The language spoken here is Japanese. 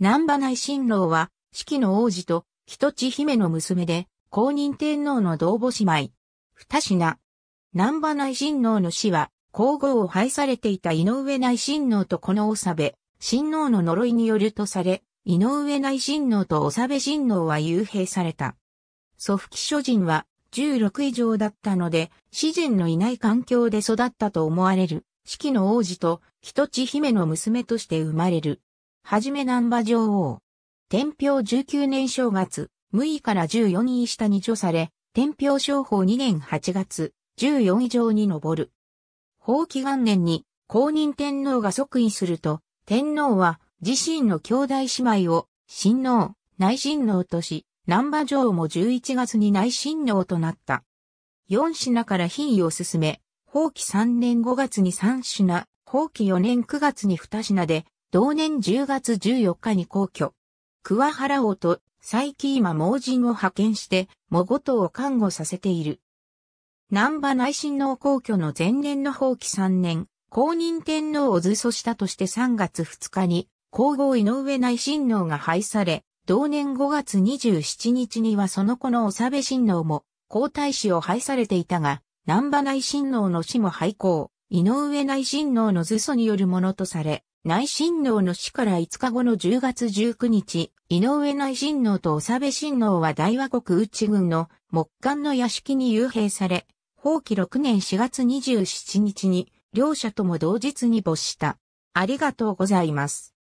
南波内親王は、四季の王子と、人地姫の娘で、公認天皇の同母姉妹。二品。南波内親王の死は、皇后を廃されていた井上内親王とこの長部、親王の呪いによるとされ、井上内親王と長部親王は幽閉された。祖父貴諸人は16以上だったので、自人のいない環境で育ったと思われる、四季の王子と人地姫の娘として生まれる。はじめ南波女王。天平19年正月、無位から14位下に除され、天平商法2年8月、14位上に上る。法期元年に公認天皇が即位すると、天皇は自身の兄弟姉妹を、親王、内親王とし、南波王も11月に内親王となった。4品から品位を進め、法期3年5月に3品、法期4年9月に2品で、同年10月14日に皇居、桑原王と佐伯今盲人を派遣して、もごとを看護させている。南波内親王皇居の前年の放棄3年、公認天皇を図祖したとして3月2日に、皇后井上内親王が廃され、同年5月27日にはその子の長部親王も、皇太子を廃されていたが、南波内親王の死も廃校、井上内親王の図訴によるものとされ、内親王の死から5日後の10月19日、井上内親王と長部親王は大和国内軍の木管の屋敷に幽閉され、法規6年4月27日に両者とも同日に没した。ありがとうございます。